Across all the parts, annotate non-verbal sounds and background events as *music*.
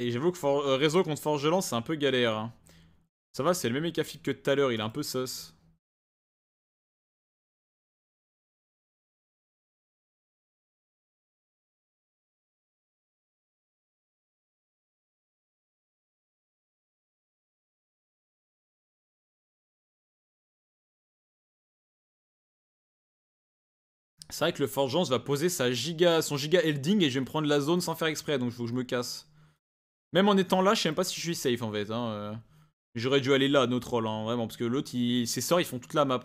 Et j'avoue que euh, réseau contre Lance c'est un peu galère. Hein. Ça va, c'est le même mécafique que tout à l'heure, il est un peu sus C'est vrai que le Forgeance va poser sa giga, son giga Elding et je vais me prendre la zone sans faire exprès, donc je me casse. Même en étant là, je sais même pas si je suis safe en fait. Hein, euh. J'aurais dû aller là, notre trolls, hein, vraiment, parce que l'autre, ses sorts, ils font toute la map.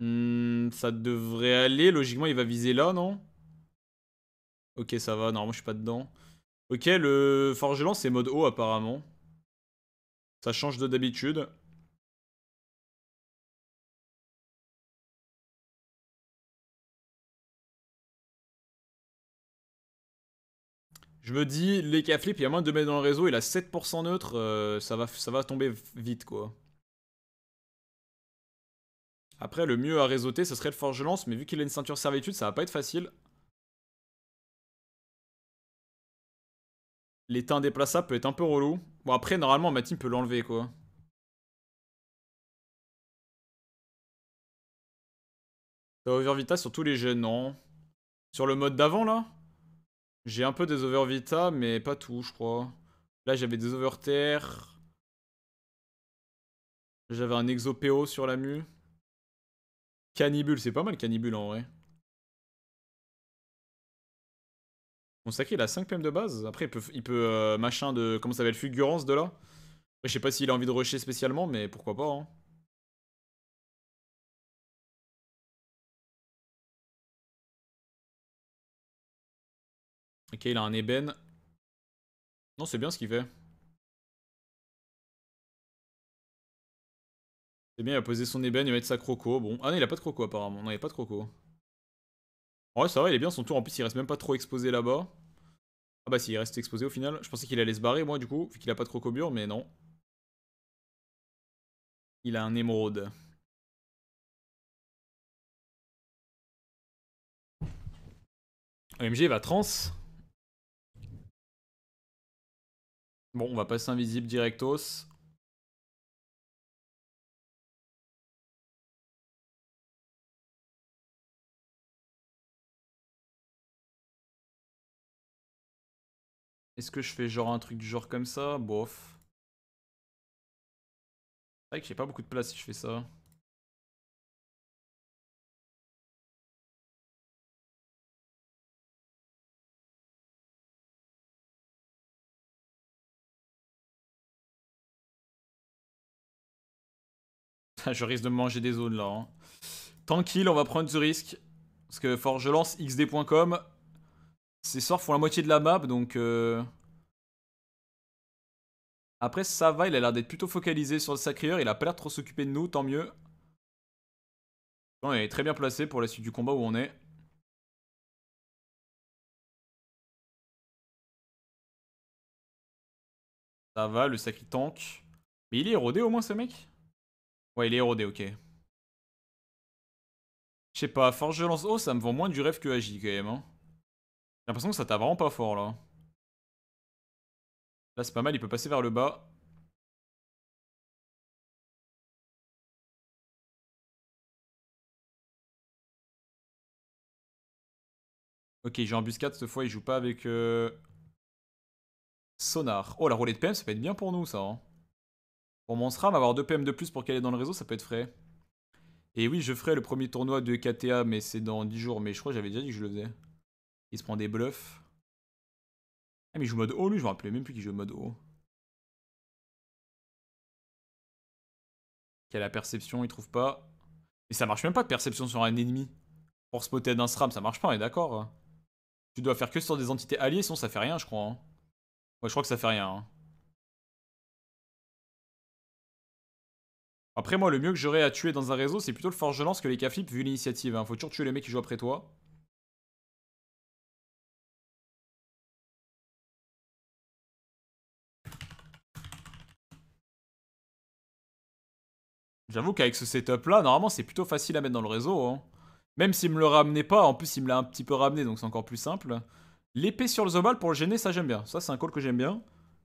Hmm, ça devrait aller, logiquement, il va viser là, non Ok, ça va, normalement, je suis pas dedans. Ok, le Forgelant, c'est mode haut apparemment. Ça change de d'habitude. je me dis, les caflips il y a moins de mettre dans le réseau, il a 7% neutre, euh, ça, va, ça va tomber vite, quoi. Après, le mieux à réseauter, ce serait le Forge Lance, mais vu qu'il a une ceinture servitude, ça va pas être facile. L'étain Déplaçable peut être un peu relou. Bon, après, normalement, ma team peut l'enlever, quoi. Ça ouvrir vita sur tous les jeux, non. Sur le mode d'avant, là j'ai un peu des over vita, mais pas tout, je crois. Là, j'avais des over terre. J'avais un Exopéo sur la mue. Cannibule, c'est pas mal Cannibule en vrai. Mon Sacré, il a 5 PM de base. Après, il peut, euh, machin de. Comment ça s'appelle Fugurance, de là. je sais pas s'il a envie de rusher spécialement, mais pourquoi pas. Hein. Ok, il a un ébène. Non, c'est bien ce qu'il fait. C'est bien, il va poser son ébène, il va mettre sa croco. Bon, ah non, il a pas de croco apparemment. Non, il a pas de croco. Ouais, ça va, il est bien son tour. En plus, il reste même pas trop exposé là-bas. Ah bah si, reste exposé au final. Je pensais qu'il allait se barrer, moi, du coup, vu qu'il a pas de croco mur mais non. Il a un émeraude. OMG va trans. Bon, on va passer invisible directos. Est-ce que je fais genre un truc du genre comme ça Bof. C'est vrai que j'ai pas beaucoup de place si je fais ça. *laughs* je risque de me manger des zones là. Hein. Tant qu'il on va prendre ce risque. Parce que lance xd.com, ces sorts font la moitié de la map, donc... Euh, Après, ça va, il a l'air d'être plutôt focalisé sur le sacrieur, il a pas l'air de trop s'occuper de nous, tant mieux. Il est très bien placé pour la suite du combat où on est. Ça va, le sacri tank. Mais il est érodé au moins ce mec Ouais, il est érodé, ok. Je sais pas, Force Lance Haut, ça me vend moins du rêve que Agi quand même. Hein. J'ai l'impression que ça t'a vraiment pas fort là. Là, c'est pas mal, il peut passer vers le bas. Ok, j'ai embuscade cette fois, il joue pas avec euh, Sonar. Oh, la roulette PM, ça peut être bien pour nous ça. Hein. Pour mon SRAM, avoir 2 PM de plus pour qu'elle est dans le réseau, ça peut être frais. Et oui, je ferai le premier tournoi de KTA, mais c'est dans 10 jours. Mais je crois que j'avais déjà dit que je le faisais. Il se prend des bluffs. Ah, mais il joue mode haut, lui, je me rappelais même plus qu'il joue mode haut. y a la perception, il trouve pas. Mais ça marche même pas de perception sur un ennemi. Pour spotter d'un SRAM, ça marche pas, on est d'accord. Tu dois faire que sur des entités alliées, sinon ça fait rien, je crois. Moi hein. je crois que ça fait rien. Hein. Après, moi, le mieux que j'aurais à tuer dans un réseau, c'est plutôt le forge lance que les k vu l'initiative. Hein. Faut toujours tuer les mecs qui jouent après toi. J'avoue qu'avec ce setup là, normalement c'est plutôt facile à mettre dans le réseau. Hein. Même s'il me le ramenait pas, en plus il me l'a un petit peu ramené donc c'est encore plus simple. L'épée sur le Zobal pour le gêner, ça j'aime bien. Ça c'est un call que j'aime bien.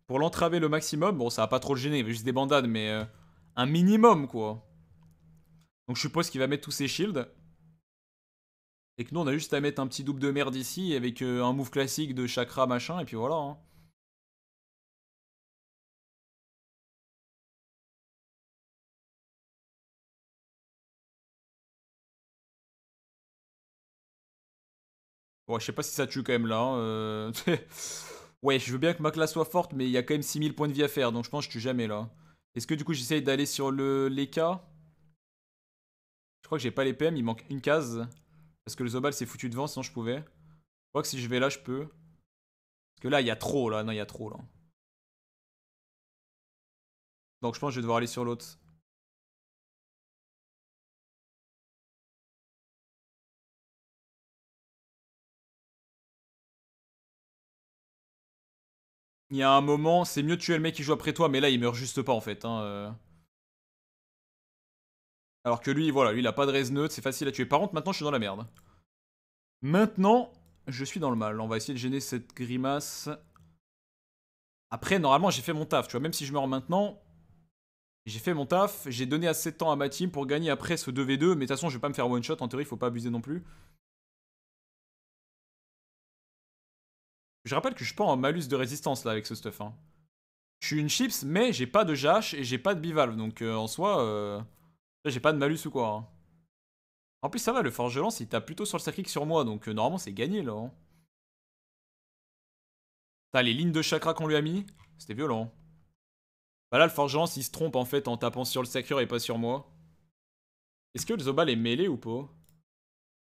Pour l'entraver le maximum, bon ça va pas trop le gêner, il juste des bandades mais euh, un minimum, quoi. Donc je suppose qu'il va mettre tous ses shields. Et que nous, on a juste à mettre un petit double de merde ici avec euh, un move classique de chakra machin, et puis voilà. Bon hein. je sais pas si ça tue quand même là. Hein, euh. *laughs* ouais, je veux bien que ma classe soit forte, mais il y a quand même 6000 points de vie à faire, donc je pense que je tue jamais là. Est-ce que du coup j'essaye d'aller sur le l'EK Je crois que j'ai pas les PM, il manque une case. Parce que le Zobal s'est foutu devant, sinon je pouvais. Je crois que si je vais là, je peux. Parce que là, il y a trop là. Non, il y a trop là. Donc je pense que je vais devoir aller sur l'autre. il y a un moment, c'est mieux de tuer le mec qui joue après toi, mais là, il meurt juste pas, en fait. Hein, euh. Alors que lui, voilà, lui, il a pas de raise neutre, c'est facile à tuer. Par contre, maintenant, je suis dans la merde. Maintenant, je suis dans le mal. On va essayer de gêner cette grimace. Après, normalement, j'ai fait mon taf, tu vois. Même si je meurs maintenant, j'ai fait mon taf. J'ai donné assez de temps à ma team pour gagner après ce 2v2. Mais de toute façon, je vais pas me faire one-shot. En théorie, faut pas abuser non plus. je rappelle que je suis pas en malus de résistance là avec ce stuff. Hein. Je suis une chips, mais j'ai pas de jache et j'ai pas de bivalve. Donc euh, en soi, euh, j'ai pas de malus ou quoi. Hein. En plus, ça va, le forge lance il tape plutôt sur le sacré que sur moi. Donc euh, normalement, c'est gagné là. Hein. T'as les lignes de chakra qu'on lui a mis, c'était violent. Bah là, le forge lance il se trompe en fait en tapant sur le sacré et pas sur moi. Est-ce que le Zobal est mêlé ou pas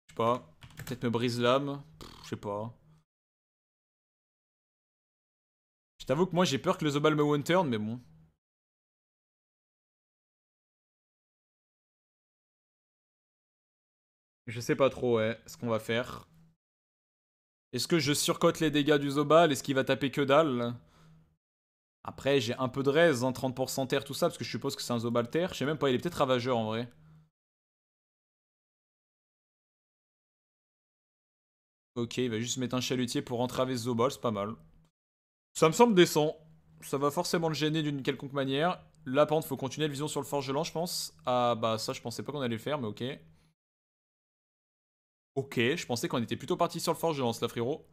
Je sais pas. Peut-être me brise l'âme. Je sais pas. Je t'avoue que moi j'ai peur que le Zobal me one turn, mais bon. Je sais pas trop, ouais, ce qu'on va faire. Est-ce que je surcote les dégâts du Zobal Est-ce qu'il va taper que dalle Après, j'ai un peu de raise, 30% hein, terre, tout ça, parce que je suppose que c'est un Zobal terre. Je sais même pas, il est peut-être ravageur en vrai. Ok, il va juste mettre un chalutier pour entraver ce Zobal, c'est pas mal. Ça me semble décent. Ça va forcément le gêner d'une quelconque manière. Là, par contre, faut continuer la vision sur le lance je pense. Ah, bah ça, je pensais pas qu'on allait le faire, mais ok. Ok, je pensais qu'on était plutôt parti sur le lance là, frérot.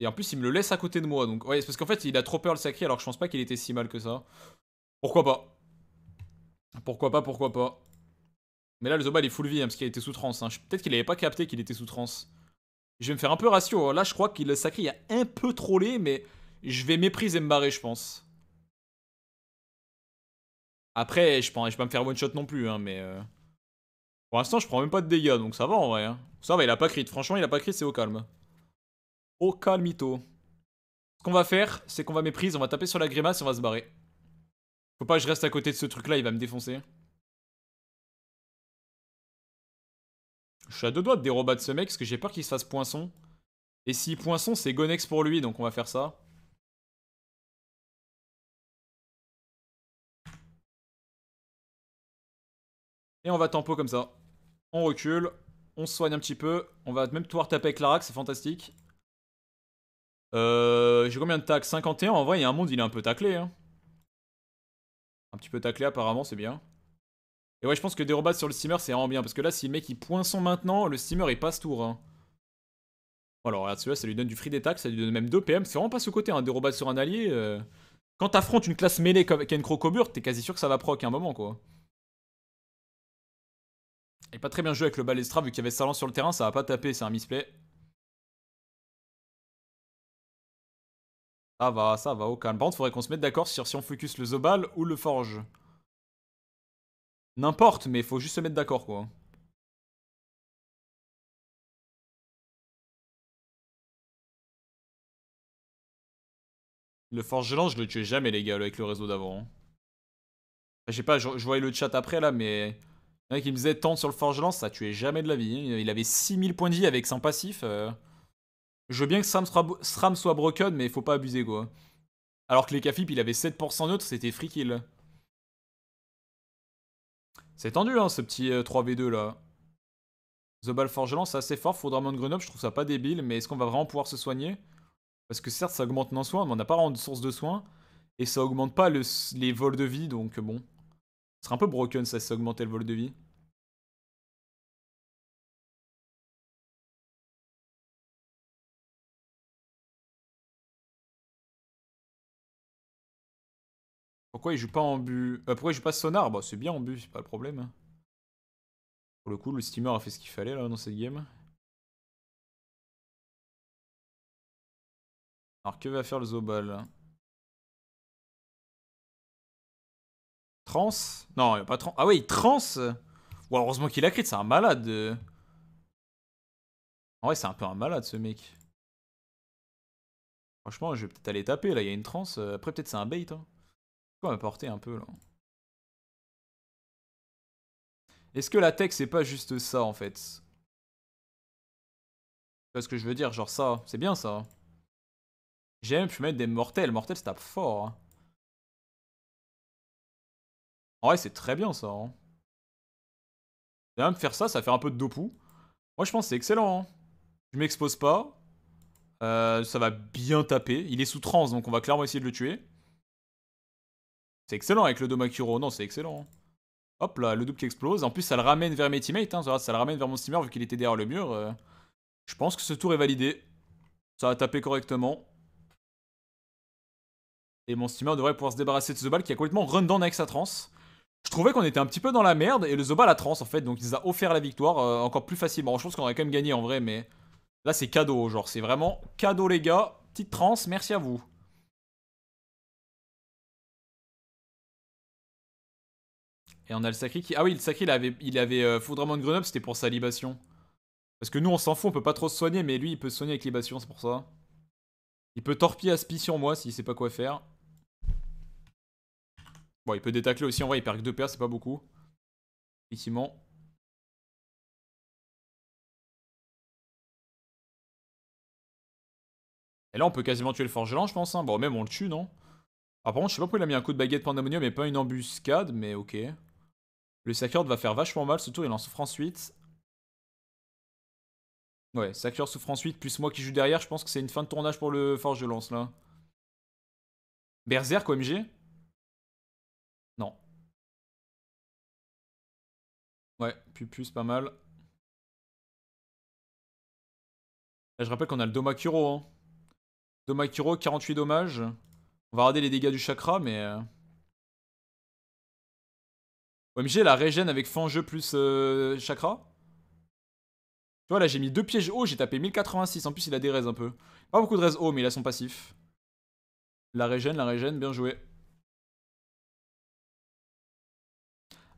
Et en plus, il me le laisse à côté de moi, donc... Ouais, c'est parce qu'en fait, il a trop peur le sacré, alors que je pense pas qu'il était si mal que ça. Pourquoi pas Pourquoi pas, pourquoi pas. Mais là, le Zobal est full vie, hein, parce qu'il était sous transe. Hein. Peut-être qu'il avait pas capté qu'il était sous transe. Je vais me faire un peu ratio. Hein. Là, je crois qu'il Sacré a un peu trollé, mais je vais mépriser barrer je pense. Après, je ne vais pas me faire one-shot non plus, hein, mais... Euh, pour l'instant, je prends même pas de dégâts, donc ça va en vrai. Hein. Ça va, il a pas crit. Franchement, il a pas crit, c'est au calme. Au calmito. Ce qu'on va faire, c'est qu'on va m'épriser, on va taper sur la grimace et on va se barrer. Faut pas que je reste à côté de ce truc-là, il va me défoncer. Je suis à deux doigts de dérober de ce mec parce que j'ai peur qu'il se fasse poinçon. Et si poinçon, c'est Gonex pour lui, donc on va faire ça. Et on va tempo comme ça. On recule, on se soigne un petit peu. On va même pouvoir taper avec Larax, c'est fantastique. Euh, j'ai combien de tacs 51 En vrai, il y a un monde, il est un peu taclé. Hein. Un petit peu taclé, apparemment, c'est bien. Et ouais, je pense que des sur le steamer, c'est vraiment bien. Parce que là, si le mec il poinçon maintenant, le steamer il passe tour. Hein. Alors, regarde celui-là, ça lui donne du free d'attaque, ça lui donne même 2 PM. C'est vraiment pas ce côté, hein, sur un allié. Euh. Quand t'affrontes une classe mêlée comme Ken Crocobur, t'es quasi sûr que ça va proc un moment, quoi. Et pas très bien joué avec le balestra, vu qu'il y avait Salon sur le terrain, ça va pas taper, c'est un misplay. Ça va, ça va, au calme. Par contre, faudrait qu'on se mette d'accord sur si on focus le Zobal ou le Forge. N'importe, mais faut juste se mettre d'accord, quoi. Le lance je le tuais jamais, les gars, avec le réseau d'avant. Hein. Ah, j'ai Je pas, je, voyais le chat après, là, mais... Il y en a qui me disaient tente sur le lance ça tuait jamais de la vie. Hein. Il avait 6000 points de vie avec son passif. Euh. Je veux bien que SRAM soit, broken, mais faut pas abuser, quoi. Alors que les Cafip, il avait 7% neutre, c'était free kill. C'est tendu, hein, ce petit 3v2 euh, là. The Ball Forgelant, c'est assez fort. Faudra mon Grenoble, je trouve ça pas débile, mais est-ce qu'on va vraiment pouvoir se soigner Parce que certes, ça augmente nos soins, mais on n'a pas vraiment de source de soins. Et ça augmente pas les vols de vie, donc euh, bon. Ce serait un peu broken ça, si ça augmentait le vol de vie. Pourquoi il joue pas en but euh, Pourquoi il joue pas sonar Bah c'est bien en but, c'est pas le problème. Hein. Pour le coup, le steamer a fait ce qu'il fallait là dans cette game. Alors que va faire le Zobal Trans Non, il a pas trans. Ah ouais il trans Ou heureusement qu'il a crit, c'est un malade. Euh. En vrai, c'est un peu un malade ce mec. Franchement, je vais peut-être aller taper là, il y a une trans. Euh, après, peut-être c'est un bait. Hein. Quoi m'apporter un peu là Est-ce que la tech c'est pas juste ça en fait Tu ce que je veux dire, genre ça, c'est bien ça. J'ai même pu mettre des mortels, mortels ça tape fort. Hein. En vrai c'est très bien ça. Hein. faire ça, ça fait un peu de dopou. Moi je pense que c'est excellent. Hein. Je m'expose pas. Euh, ça va bien taper. Il est sous trans donc on va clairement essayer de le tuer. C'est excellent avec le Domakuro, non c'est excellent. Hein. Hop là, le double qui explose. En plus ça le ramène vers mes teammates, hein. ça, le ramène vers mon steamer vu qu'il était derrière le mur. Euh. Je pense que ce tour est validé. Ça a tapé correctement. Et mon steamer devrait pouvoir se débarrasser de Zobal qui a complètement run down avec sa trance Je trouvais qu'on était un petit peu dans la merde et le Zobal a trance en fait, donc il nous a offert la victoire euh, encore plus facilement. je pense qu'on aurait quand même gagné en vrai, mais là c'est cadeau, genre c'est vraiment cadeau les gars. Petite transe, merci à vous. Et on a le Sacré qui... Ah oui, le Sacré, il avait, il avait euh, Foudrement de Grenoble, c'était pour sa libation. Parce que nous, on s'en fout, on peut pas trop se soigner, mais lui, il peut se soigner avec libation, c'est pour ça. Il peut torpiller Aspi sur moi s'il sait pas quoi faire. Bon, il peut détacler aussi, en vrai, il perd que 2 paires, c'est pas beaucoup. Effectivement. Et là, on peut quasiment tuer le forgeron, je pense. Hein. Bon, même on le tue, non ah, par contre, je sais pas pourquoi il a mis un coup de baguette pandémonium et pas une embuscade, mais ok. Le Sacred va faire vachement mal ce tour, il en souffre ensuite. Ouais, Sacred souffre ensuite, plus moi qui joue derrière, je pense que c'est une fin de tournage pour le Forge de Lance là. quoi MG Non. Ouais, plus, pas mal. je rappelle qu'on a le Domakuro. Hein. Domakuro, 48 dommages. On va regarder les dégâts du chakra, mais... Euh, j'ai la régène avec fangeux plus euh, chakra. Tu vois, là, j'ai mis deux pièges haut, j'ai tapé 1086. En plus, il a des raises un peu. Pas beaucoup de raises haut, mais il a son passif. La régène, la régène, bien joué.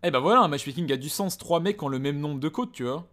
Eh bah voilà, un matchmaking a du sens. Trois mecs ont le même nombre de côtes, tu vois.